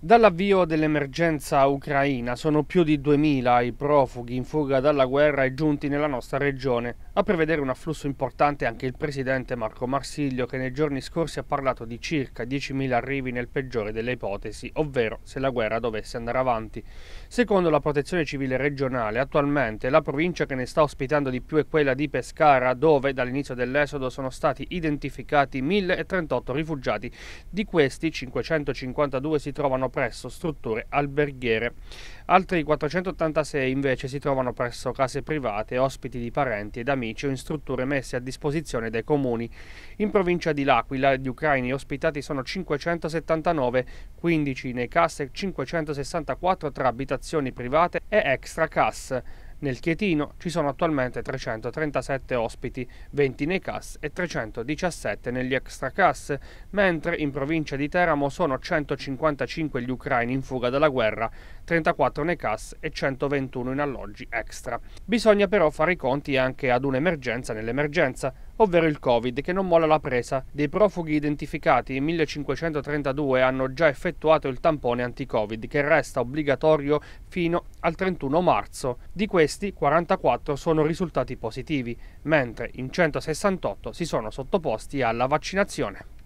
Dall'avvio dell'emergenza ucraina sono più di 2.000 i profughi in fuga dalla guerra e giunti nella nostra regione. A prevedere un afflusso importante anche il presidente Marco Marsiglio che nei giorni scorsi ha parlato di circa 10.000 arrivi nel peggiore delle ipotesi, ovvero se la guerra dovesse andare avanti. Secondo la protezione civile regionale, attualmente la provincia che ne sta ospitando di più è quella di Pescara, dove dall'inizio dell'esodo sono stati identificati 1.038 rifugiati. Di questi 552 si trovano presso strutture alberghiere. Altri 486 invece si trovano presso case private, ospiti di parenti ed amici o in strutture messe a disposizione dai comuni. In provincia di L'Aquila gli ucraini ospitati sono 579, 15 nei CAS e 564 tra abitazioni private e extra CAS. Nel Chietino ci sono attualmente 337 ospiti, 20 nei CAS e 317 negli extra CAS, mentre in provincia di Teramo sono 155 gli ucraini in fuga dalla guerra, 34 nei CAS e 121 in alloggi extra. Bisogna però fare i conti anche ad un'emergenza nell'emergenza, ovvero il Covid, che non molla la presa. Dei profughi identificati 1532 hanno già effettuato il tampone anti-Covid, che resta obbligatorio fino al 31 marzo. Di questi, 44 sono risultati positivi, mentre in 168 si sono sottoposti alla vaccinazione.